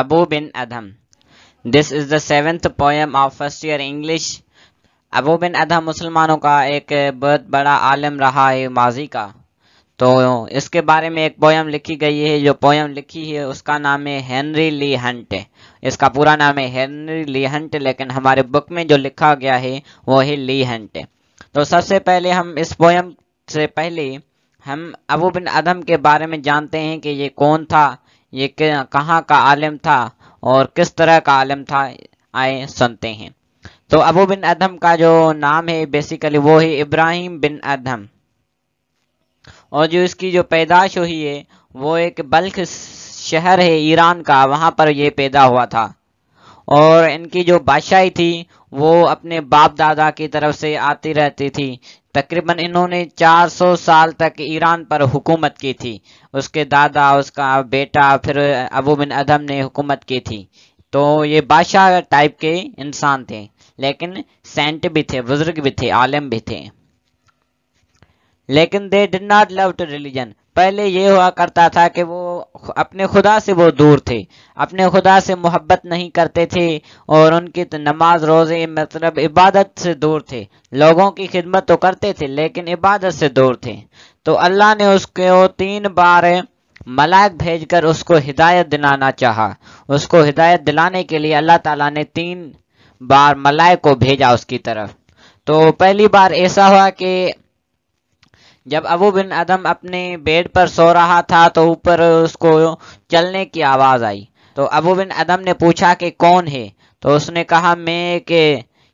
Abu bin Adham. This is the seventh poem of first year English Abu Ben Adham मुसलमानों का एक बहुत बड़ा आलम रहा है माजी का तो इसके बारे में एक पोयम लिखी गई है जो पोयम लिखी है उसका नाम है हेनरी ली हंट इसका पूरा नाम है हेनरी ली हंट लेकिन हमारे बुक में जो लिखा गया है वो है ली हंट तो सबसे पहले हम इस पोयम से पहले हम अबू बिन अदम के बारे में जानते हैं कि ये कौन था ये कहाँ का आलम था और किस तरह का आलम था आए सुनते हैं तो अबू बिन अदम का जो नाम है बेसिकली वो है इब्राहिम बिन अदम और जो इसकी जो पैदाश हुई है वो एक बल्ख शहर है ईरान का वहाँ पर ये पैदा हुआ था और इनकी जो बादशाही थी वो अपने बाप दादा की तरफ से आती रहती थी तकरीबन इन्होंने 400 साल तक ईरान पर हुकूमत की थी उसके दादा उसका बेटा फिर अबू बिन अदम ने हुकूमत की थी तो ये बादशाह टाइप के इंसान थे लेकिन सेंट भी थे बुजुर्ग भी थे आलम भी थे लेकिन they did not love to religion पहले ये हुआ करता था कि वो अपने खुदा से वो दूर थे अपने खुदा से मोहब्बत नहीं करते थे और उनकी तो नमाज रोज़े मतलब इबादत से दूर थे लोगों की खिदमत तो करते थे लेकिन इबादत से दूर थे तो अल्लाह ने उसको तीन बार मलाक भेजकर उसको हिदायत दिलाना चाहा उसको हिदायत दिलाने के लिए अल्लाह ताला ने तीन बार मलाय को भेजा उसकी तरफ तो पहली बार ऐसा हुआ कि जब अबू बिन अदम अपने बेड पर सो रहा था तो ऊपर उसको चलने की आवाज़ आई तो अबू बिन अदम ने पूछा कि कौन है तो उसने कहा मैं के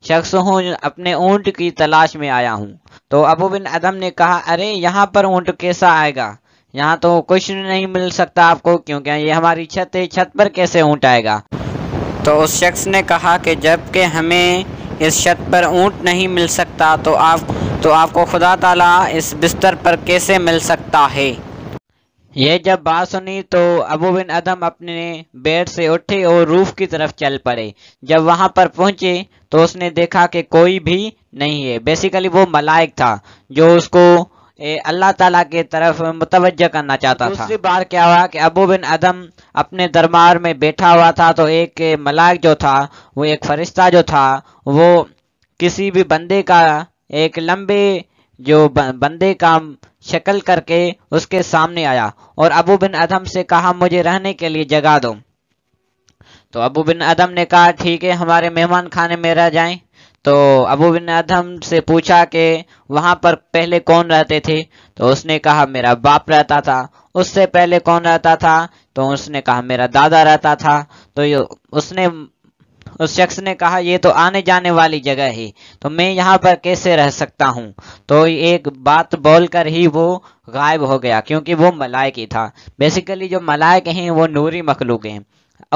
शख्स हूँ अपने ऊँट की तलाश में आया हूँ तो अबू बिन अदम ने कहा अरे यहाँ पर ऊँट कैसा आएगा यहाँ तो कुछ नहीं मिल सकता आपको क्योंकि ये हमारी छत है छत पर कैसे ऊँट आएगा तो उस शख्स ने कहा कि जबकि हमें इस छत पर ऊँट नहीं मिल सकता तो आप तो आपको खुदा ताला इस बिस्तर पर कैसे मिल सकता है यह जब बात सुनी तो अबू बिन अदम अपने बेड से उठे और रूफ की तरफ चल पड़े जब वहां पर पहुंचे तो उसने देखा कि कोई भी नहीं है बेसिकली वो मलाइक था जो उसको अल्लाह ताला के तरफ मुतवजह करना चाहता था दूसरी बार क्या हुआ कि अबू बिन अदम अपने दरबार में बैठा हुआ था तो एक मलाइक जो था वो एक फरिश्ता जो था वो किसी भी बंदे का एक लंबे जो बंदे का शक्ल करके उसके सामने आया और अबू बिन अदम से कहा मुझे रहने के लिए जगा दो तो अबू बिन अदम ने कहा ठीक है हमारे मेहमान खाने में रह जाएं तो अबू बिन अदम से पूछा कि वहां पर पहले कौन रहते थे तो उसने कहा मेरा बाप रहता था उससे पहले कौन रहता था तो उसने कहा मेरा दादा रहता था तो उसने उस शख्स ने कहा ये तो आने जाने वाली जगह है तो मैं यहाँ पर कैसे रह सकता हूँ तो एक बात बोलकर ही वो गायब हो गया क्योंकि वो मलायक ही था बेसिकली जो मलायक हैं वो नूरी मखलूक हैं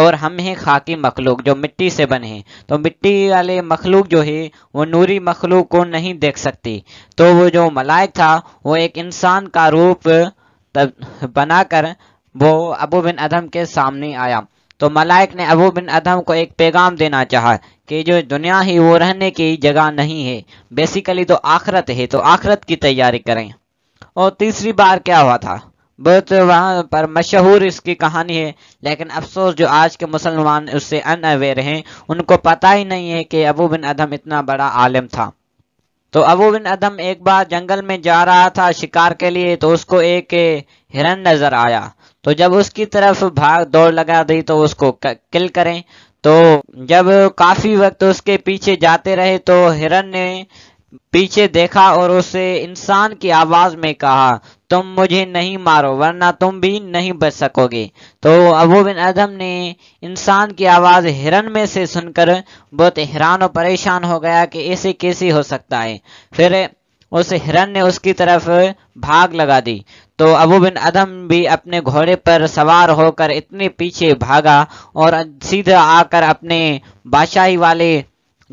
और हम हैं खाकी मखलूक जो मिट्टी से बने हैं तो मिट्टी वाले मखलूक जो है वो नूरी मखलूक को नहीं देख सकती तो वो जो मलायक था वो एक इंसान का रूप बनाकर वो अबू बिन अदम के सामने आया तो मलाइक ने अबू बिन अदम को एक पैगाम देना चाहा कि जो दुनिया ही वो रहने की जगह नहीं है बेसिकली तो आखरत है तो आखरत की तैयारी करें और तीसरी बार क्या हुआ था बहुत वहाँ पर मशहूर इसकी कहानी है लेकिन अफसोस जो आज के मुसलमान उससे अन अवेयर हैं उनको पता ही नहीं है कि अबू बिन अदम इतना बड़ा आलम था तो अबू बिन अदम एक बार जंगल में जा रहा था शिकार के लिए तो उसको एक हिरन नजर आया तो जब उसकी तरफ भाग दौड़ लगा दी तो उसको किल करें तो जब काफी वक्त उसके पीछे जाते रहे तो हिरन ने पीछे देखा और उसे इंसान की आवाज में कहा तुम मुझे नहीं मारो वरना तुम भी नहीं बच सकोगे तो अबू बिन अदम ने इंसान की आवाज़ हिरन में से सुनकर बहुत हैरान और परेशान हो गया कि ऐसे कैसे हो सकता है फिर उस हिरण ने उसकी तरफ भाग लगा दी तो अबू बिन अदम भी अपने घोड़े पर सवार होकर इतने पीछे भागा और सीधा आकर अपने बादशाही वाले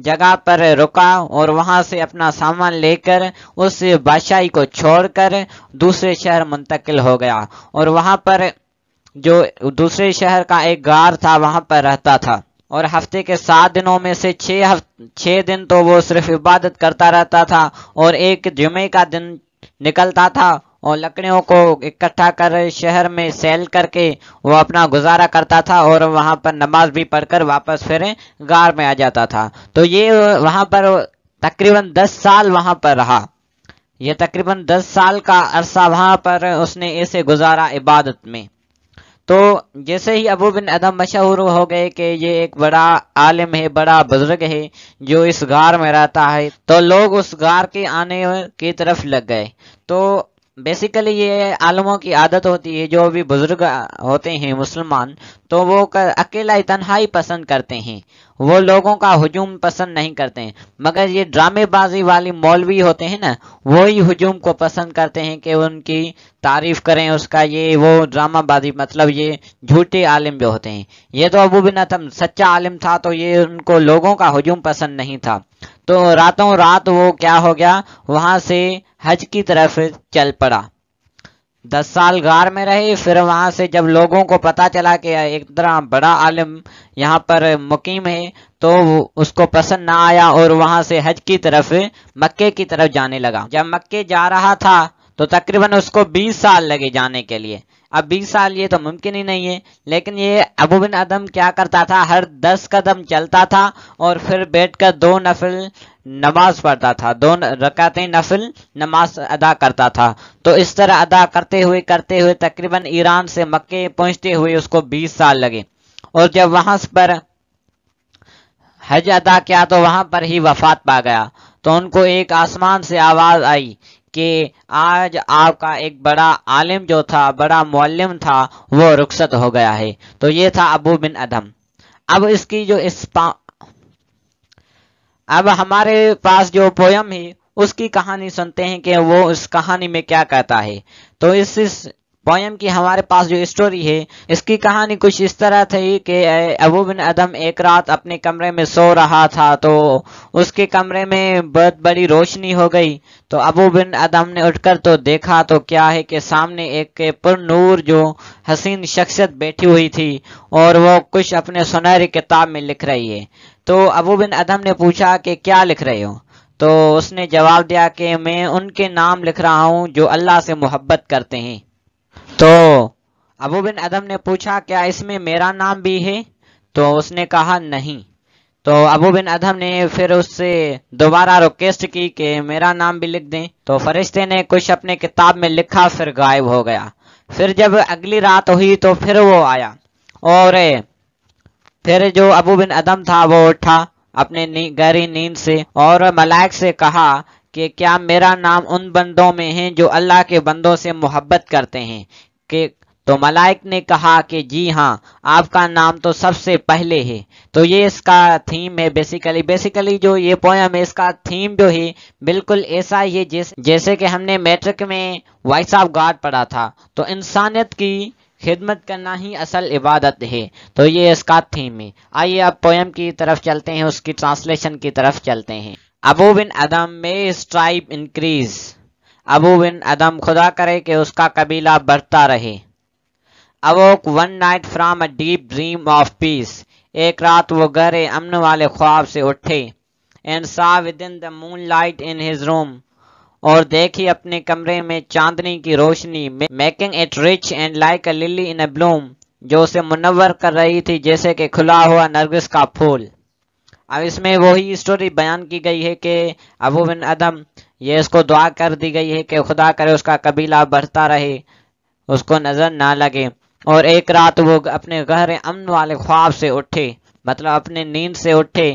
जगह पर रुका और वहां से अपना सामान लेकर उस बादशाही को छोड़कर दूसरे शहर मुंतकिल हो गया और वहां पर जो दूसरे शहर का एक गार था वहां पर रहता था और हफ्ते के सात दिनों में से छः छः दिन तो वो सिर्फ इबादत करता रहता था और एक जुमे का दिन निकलता था और लकड़ियों को इकट्ठा कर शहर में सेल करके वो अपना गुजारा करता था और वहाँ पर नमाज भी पढ़कर वापस फिर गार में आ जाता था तो ये वहाँ पर तकरीबन दस साल वहाँ पर रहा ये तकरीबन दस साल का अरसा वहाँ पर उसने ऐसे गुजारा इबादत में तो जैसे ही अबू बिन अदम मशहूर हो गए कि ये एक बड़ा आलिम है बड़ा बुजुर्ग है जो इस गार में रहता है तो लोग उस गार के आने की तरफ लग गए तो बेसिकली ये आलमों की आदत होती है जो भी बुजुर्ग होते हैं मुसलमान तो वो कर, अकेला ही पसंद करते हैं वो लोगों का हजूम पसंद नहीं करते हैं मगर ये ड्रामेबाजी वाली मौलवी होते हैं ना वो ही हजूम को पसंद करते हैं कि उनकी तारीफ करें उसका ये वो ड्रामाबाजी मतलब ये झूठे आलिम जो होते हैं ये तो अबू बिन अतम सच्चा आलिम था तो ये उनको लोगों का हजूम पसंद नहीं था तो रातों रात वो क्या हो गया वहां से हज की तरफ चल पड़ा दस साल गार में रहे फिर वहां से जब लोगों को पता चला कि एक तरह बड़ा आलम यहाँ पर मुकीम है तो उसको पसंद ना आया और वहां से हज की तरफ मक्के की तरफ जाने लगा जब मक्के जा रहा था तो तकरीबन उसको 20 साल लगे जाने के लिए अब 20 साल ये तो मुमकिन ही नहीं है लेकिन ये अबू बिन अदम क्या करता था हर 10 कदम चलता था और फिर बैठकर दो नफिल नमाज पढ़ता था दो रकातें नफिल नमाज अदा करता था तो इस तरह अदा करते हुए करते हुए तकरीबन ईरान से मक्के पहुंचते हुए उसको 20 साल लगे और जब वहां पर हज अदा किया तो वहां पर ही वफात पा गया तो उनको एक आसमान से आवाज आई कि आज आपका एक बड़ा आलिम जो था बड़ा मोलम था वो रुखसत हो गया है तो ये था अबू बिन अदम अब इसकी जो इस अब हमारे पास जो पोयम है उसकी कहानी सुनते हैं कि वो इस कहानी में क्या कहता है तो इस, इस पोयम की हमारे पास जो स्टोरी है इसकी कहानी कुछ इस तरह थी कि अबू बिन अदम एक रात अपने कमरे में सो रहा था तो उसके कमरे में बहुत बड़ी रोशनी हो गई तो अबू बिन अदम ने उठकर तो देखा तो क्या है कि सामने एक पुरनूर जो हसीन शख्सियत बैठी हुई थी और वो कुछ अपने सुनहरी किताब में लिख रही है तो अबू बिन अदम ने पूछा कि क्या लिख रहे हो तो उसने जवाब दिया कि मैं उनके नाम लिख रहा हूँ जो अल्लाह से मोहब्बत करते हैं तो अबू बिन अदम ने पूछा क्या इसमें मेरा नाम भी है तो उसने कहा नहीं तो अबू बिन अदम ने फिर उससे दोबारा रिक्वेस्ट की कि मेरा नाम भी लिख दें तो फरिश्ते ने कुछ अपने किताब में लिखा फिर गायब हो गया फिर जब अगली रात हुई तो फिर वो आया और फिर जो अबू बिन अदम था वो उठा अपने गहरी नींद से और मलाइक से कहा कि क्या मेरा नाम उन बंदों में है जो अल्लाह के बंदों से मोहब्बत करते हैं कि तो मलाइक ने कहा कि जी हाँ आपका नाम तो सबसे पहले है तो ये इसका थीम है बेसिकली बेसिकली जो ये पोयम है इसका थीम जो है बिल्कुल ऐसा ही है जिस जैसे कि हमने मैट्रिक में वॉइस ऑफ गॉड पढ़ा था तो इंसानियत की खिदमत करना ही असल इबादत है तो ये इसका थीम है आइए अब पोयम की तरफ चलते हैं उसकी ट्रांसलेशन की तरफ चलते हैं अबू बिन अदम में tribe increase Abu Ben Adhem खुदा करे कि उसका कबीला बढ़ता रहे awoke one night from a deep dream of peace एक रात वो गहरे अमन वाले ख्वाब से उठे and saw within the moonlight in his room और देखी अपने कमरे में चांदनी की रोशनी making it rich and like a lily in a bloom जो उसे मुनवर कर रही थी जैसे कि खुला हुआ नरगिस का फूल अब इसमें वही स्टोरी बयान की गई है कि अबू बिन अदम ये इसको दुआ कर दी गई है कि खुदा करे उसका कबीला बढ़ता रहे उसको नज़र ना लगे और एक रात वो अपने गहरे अमन वाले ख्वाब से उठे मतलब अपने नींद से उठे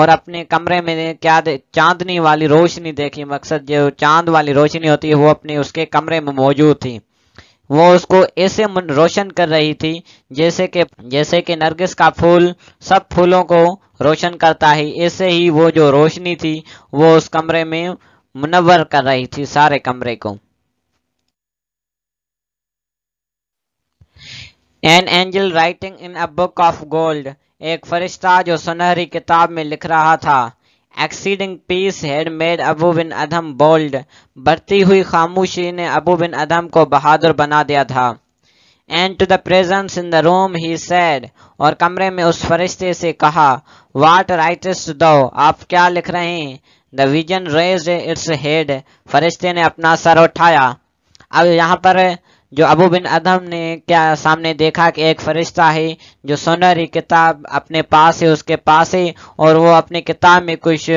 और अपने कमरे में क्या चांदनी वाली रोशनी देखी मकसद जो चांद वाली रोशनी होती है वो अपने उसके कमरे में मौजूद थी वो उसको ऐसे रोशन कर रही थी जैसे कि जैसे कि नरगिस का फूल सब फूलों को रोशन करता है ऐसे ही वो जो रोशनी थी वो उस कमरे में मुनवर कर रही थी सारे कमरे को an angel writing in a book of gold एक फरिश्ता जो सुनहरी किताब में लिख रहा था exceeding peace had made Abu Ben Adhem bold बढ़ती हुई खामोशी ने अबू बिन अधम को बहादुर बना दिया था and to the presence in the room he said और कमरे में उस फरिश्ते से कहा वाट राइटिस्ट दो आप क्या लिख रहे हैं the vision raised its head फरिश्ते ने अपना सर उठाया अब यहाँ पर जो अबू बिन अदम ने क्या सामने देखा कि एक फरिश्ता है जो सोनहरी किताब अपने पास है उसके पास है और वो अपनी किताब में कुछ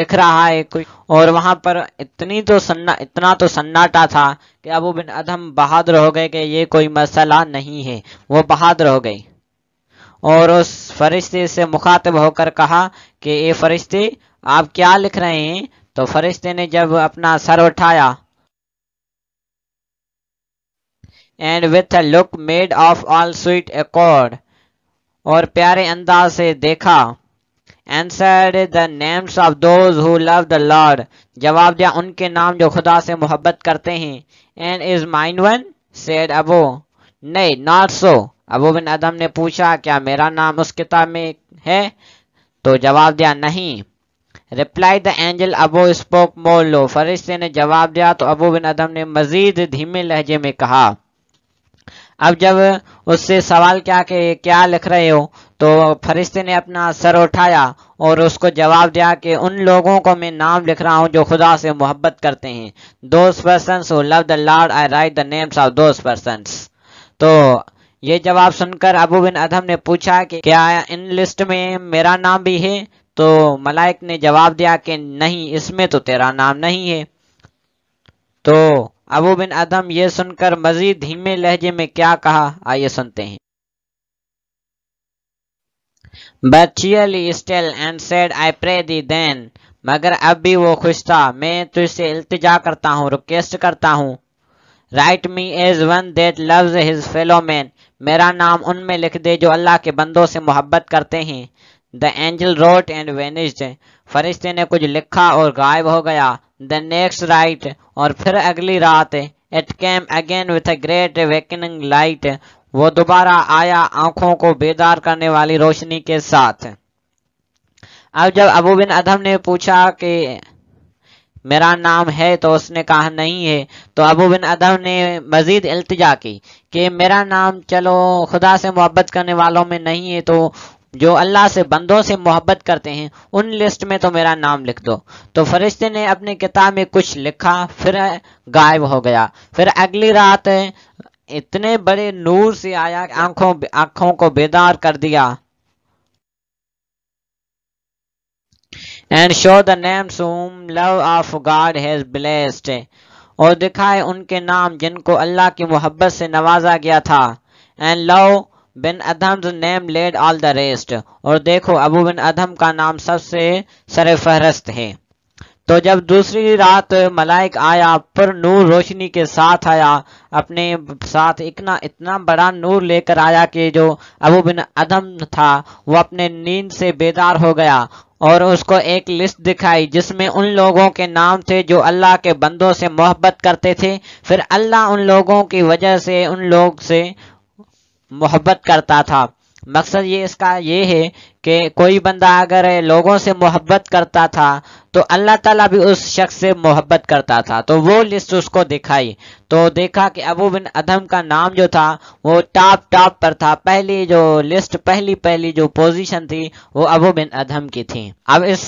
लिख रहा है कुछ और वहाँ पर इतनी तो सन्ना इतना तो सन्नाटा था कि अबू बिन अदम बहादुर हो गए कि ये कोई मसला नहीं है वो बहादुर हो गई और उस फरिश्ते से मुखातब होकर कहा कि ये फरिश्ते आप क्या लिख रहे हैं तो फरिश्ते ने जब अपना सर उठाया and with a look made of all sweet accord और प्यारे अंदाज से देखा answered the names of those who love the lord जवाब दिया उनके नाम जो खुदा से मोहब्बत करते हैं and is mine one said Abou नहीं नॉट सो अबो बिन अदम ने पूछा क्या मेरा नाम उस किताब में है तो जवाब दिया नहीं replied the angel Abou spoke more low फरिश्ते ने जवाब दिया तो अबू बिन अदम ने मजीद धीमे लहजे में कहा अब जब उससे सवाल क्या के क्या लिख रहे हो तो फरिश्ते ने अपना सर उठाया और उसको जवाब दिया कि उन लोगों को मैं नाम लिख रहा हूँ जो खुदा से मोहब्बत करते हैं those person love the lord I write the names of those person तो ये जवाब सुनकर अबू बिन अदम ने पूछा कि क्या इन लिस्ट में मेरा नाम भी है तो मलाइक ने जवाब दिया कि नहीं इसमें तो तेरा नाम नहीं है तो अबू बिन अदम यह सुनकर मजीद धीमे लहजे में क्या कहा आइए सुनते हैं but still and said I pray thee then मगर अब भी वो खुश था मैं तुझसे इल्तिजा करता हूँ रिक्वेस्ट करता हूँ write me as one that love his fellow man मेरा नाम उनमें लिख दे जो अल्लाह के बंदों से मोहब्बत करते हैं the angel wrote and vanished फरिश्ते ने कुछ लिखा और गायब हो गया द नेक्स्ट राइट और फिर अगली रात it came again with a great wakening light वो दोबारा आया आंखों को बेदार करने वाली रोशनी के साथ अब जब अबू बिन अधम ने पूछा कि मेरा नाम है तो उसने कहा नहीं है तो अबू बिन अदम ने मजीद अल्तजा की कि मेरा नाम चलो खुदा से मोहब्बत करने वालों में नहीं है तो जो अल्लाह से बंदों से मोहब्बत करते हैं उन लिस्ट में तो मेरा नाम लिख दो तो फरिश्ते ने अपनी किताब में कुछ लिखा फिर गायब हो गया फिर अगली रात इतने बड़े नूर से आया आंखों आंखों को बेदार कर दिया and show the names whom love of God has blessed और दिखाए उनके नाम जिनको अल्लाह की मोहब्बत से नवाजा गया था and lo Ben Adhem name led all the rest और देखो अबू बिन अधम का नाम सबसे सरफहरस्त है तो जब दूसरी रात मलाइक आया पर नूर रोशनी के साथ आया अपने साथ इतना इतना बड़ा नूर लेकर आया कि जो अबू बिन अदम था वो अपने नींद से बेदार हो गया और उसको एक लिस्ट दिखाई जिसमें उन लोगों के नाम थे जो अल्लाह के बंदों से मोहब्बत करते थे फिर अल्लाह उन लोगों की वजह से उन लोग से मोहब्बत करता था मकसद ये इसका ये है कि कोई बंदा अगर लोगों से मोहब्बत करता था तो अल्लाह ताला भी उस शख्स से मोहब्बत करता था तो वो लिस्ट उसको दिखाई तो देखा कि अबू बिन अदम का नाम जो था वो टॉप टॉप पर था पहली जो लिस्ट पहली पहली जो पोजीशन थी वो अबू बिन अदम की थी अब इस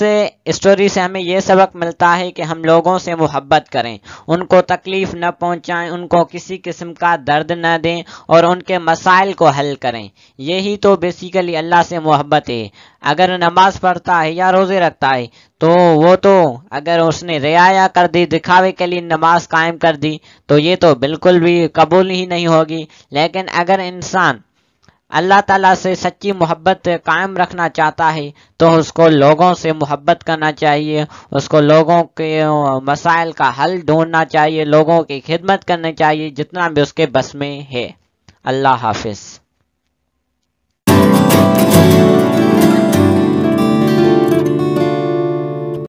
स्टोरी से हमें ये सबक मिलता है कि हम लोगों से मोहब्बत करें उनको तकलीफ न पहुंचाएं उनको किसी किस्म का दर्द न दें और उनके मसाइल को हल करें यही तो बेसिकली अल्लाह से मोहब्बत है अगर नमाज पढ़ता है या रोज़े रखता है तो वो तो अगर उसने रियाया कर दी दिखावे के लिए नमाज कायम कर दी तो ये तो बिल्कुल भी कबूल ही नहीं होगी लेकिन अगर इंसान अल्लाह ताला से सच्ची मोहब्बत कायम रखना चाहता है तो उसको लोगों से मोहब्बत करना चाहिए उसको लोगों के मसाइल का हल ढूंढना चाहिए लोगों की खिदमत करनी चाहिए जितना भी उसके बस में है अल्लाह हाफिज़